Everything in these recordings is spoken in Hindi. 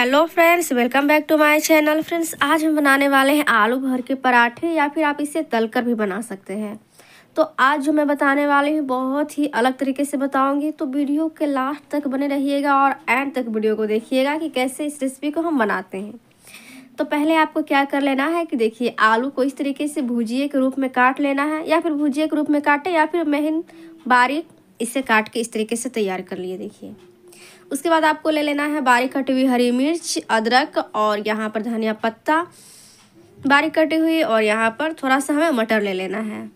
hello friends welcome back to my channel friends आज हम बनाने वाले हैं आलू भर के पराठे या फिर आप इसे तलकर भी बना सकते हैं तो आज जो मैं बताने वाली हूँ बहुत ही अलग तरीके से बताऊंगी तो वीडियो के लास्ट तक बने रहिएगा और एंड तक वीडियो को देखिएगा कि कैसे इस रेसिपी को हम बनाते हैं तो पहले आपको क्या कर लेना है कि देखिए आलू को इस तरीके से भुजिए के रूप में काट लेना है या फिर भुजिए के रूप में काटें या फिर महीन बारीक इसे काट के इस तरीके से तैयार कर लिए देखिए उसके बाद आपको ले लेना है बारीक कटी हुई हरी मिर्च अदरक और यहाँ पर धनिया पत्ता बारीक कटी हुई और यहाँ पर थोड़ा सा हमें मटर ले लेना है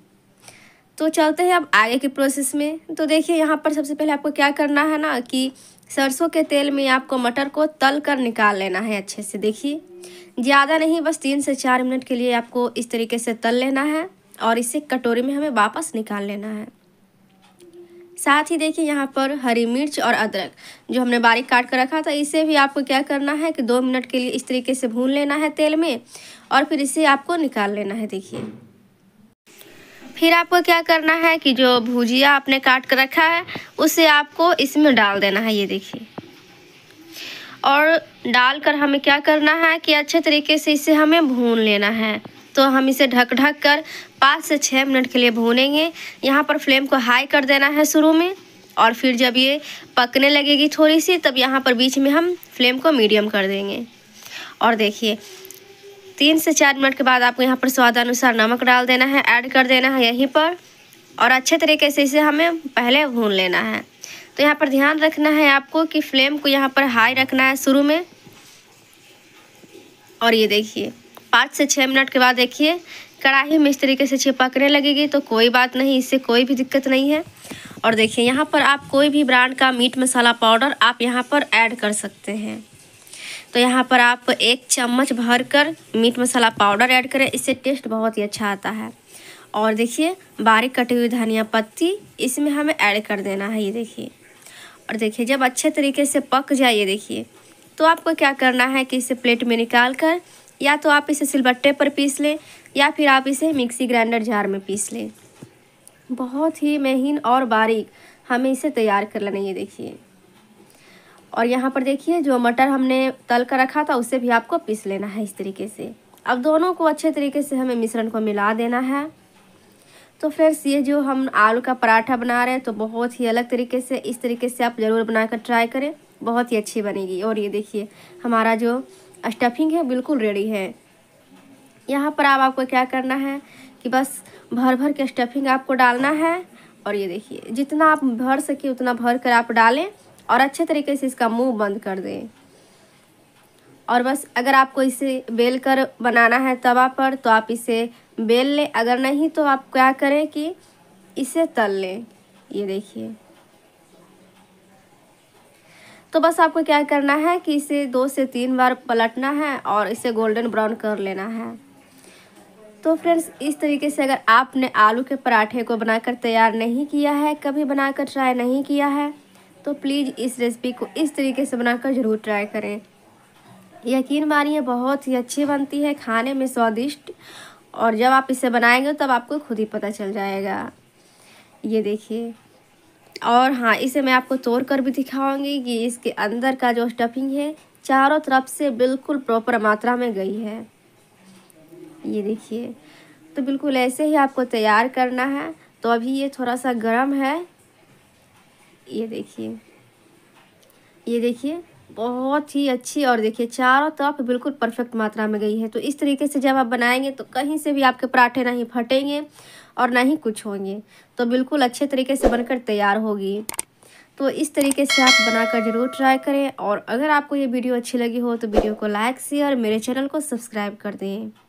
तो चलते हैं अब आगे के प्रोसेस में तो देखिए यहाँ पर सबसे पहले आपको क्या करना है ना कि सरसों के तेल में आपको मटर को तल कर निकाल लेना है अच्छे से देखिए ज़्यादा नहीं बस तीन से चार मिनट के लिए आपको इस तरीके से तल लेना है और इसे कटोरी में हमें वापस निकाल लेना है साथ ही देखिए यहाँ पर हरी मिर्च और अदरक जो हमने बारीक काट कर रखा था इसे भी आपको क्या करना है कि दो मिनट के लिए इस तरीके से भून लेना है तेल में और फिर इसे आपको निकाल लेना है देखिए फिर आपको क्या करना है कि जो भुजिया आपने काट कर रखा है उसे आपको इसमें डाल देना है ये देखिए और डालकर हमें क्या करना है कि अच्छे तरीके से इसे हमें भून लेना है तो हम इसे ढक ढक कर पाँच से छः मिनट के लिए भूनेंगे यहाँ पर फ्लेम को हाई कर देना है शुरू में और फिर जब ये पकने लगेगी थोड़ी सी तब यहाँ पर बीच में हम फ्लेम को मीडियम कर देंगे और देखिए तीन से चार मिनट के बाद आपको यहाँ पर स्वाद अनुसार नमक डाल देना है ऐड कर देना है यहीं पर और अच्छे तरीके से इसे हमें पहले भून लेना है तो यहाँ पर ध्यान रखना है आपको कि फ्लेम को यहाँ पर हाई रखना है शुरू में और ये देखिए पाँच से छः मिनट के बाद देखिए कढ़ाई में इस तरीके से चिपकने लगेगी तो कोई बात नहीं इससे कोई भी दिक्कत नहीं है और देखिए यहाँ पर आप कोई भी ब्रांड का मीट मसाला पाउडर आप यहाँ पर ऐड कर सकते हैं तो यहाँ पर आप एक चम्मच भर कर मीट मसाला पाउडर ऐड करें इससे टेस्ट बहुत ही अच्छा आता है और देखिए बारीक कटी हुई धनिया पत्ती इसमें हमें ऐड कर देना है ये देखिए और देखिए जब अच्छे तरीके से पक जाए ये देखिए तो आपको क्या करना है कि इसे प्लेट में निकाल कर या तो आप इसे सिलबट्टे पर पीस लें या फिर आप इसे मिक्सी ग्राइंडर जार में पीस लें बहुत ही महीन और बारीक हमें इसे तैयार कर लेना ये देखिए और यहाँ पर देखिए जो मटर हमने तल कर रखा था उसे भी आपको पीस लेना है इस तरीके से अब दोनों को अच्छे तरीके से हमें मिश्रण को मिला देना है तो फ्रेंड्स ये जो हम आलू का पराठा बना रहे हैं तो बहुत ही अलग तरीके से इस तरीके से आप ज़रूर बनाकर ट्राई करें बहुत ही अच्छी बनेगी और ये देखिए हमारा जो स्टफिंग है बिल्कुल रेडी है यहाँ पर अब आपको क्या करना है कि बस भर भर के स्टफिंग आपको डालना है और ये देखिए जितना आप भर सके उतना भर कर आप डालें और अच्छे तरीके से इसका मुंह बंद कर दें और बस अगर आपको इसे बेल कर बनाना है तवा पर तो आप इसे बेल लें अगर नहीं तो आप क्या करें कि इसे तल लें ये देखिए तो बस आपको क्या करना है कि इसे दो से तीन बार पलटना है और इसे गोल्डन ब्राउन कर लेना है तो फ्रेंड्स इस तरीके से अगर आपने आलू के पराठे को बनाकर तैयार नहीं किया है कभी बनाकर ट्राई नहीं किया है तो प्लीज़ इस रेसिपी को इस तरीके से बनाकर ज़रूर ट्राई करें यकीन मानिए बहुत ही अच्छी बनती है खाने में स्वादिष्ट और जब आप इसे बनाएंगे तब आपको खुद ही पता चल जाएगा ये देखिए और हाँ इसे मैं आपको तोड़ कर भी दिखाऊंगी कि इसके अंदर का जो स्टफिंग है चारों तरफ से बिल्कुल प्रॉपर मात्रा में गई है ये देखिए तो बिल्कुल ऐसे ही आपको तैयार करना है तो अभी ये थोड़ा सा गर्म है ये देखिए ये देखिए बहुत ही अच्छी और देखिए चारों तरफ बिल्कुल परफेक्ट मात्रा में गई है तो इस तरीके से जब आप बनाएंगे तो कहीं से भी आपके पराठे नहीं फटेंगे और ना ही कुछ होंगे तो बिल्कुल अच्छे तरीके से बनकर तैयार होगी तो इस तरीके से आप बनाकर ज़रूर ट्राई करें और अगर आपको ये वीडियो अच्छी लगी हो तो वीडियो को लाइक शेयर मेरे चैनल को सब्सक्राइब कर दें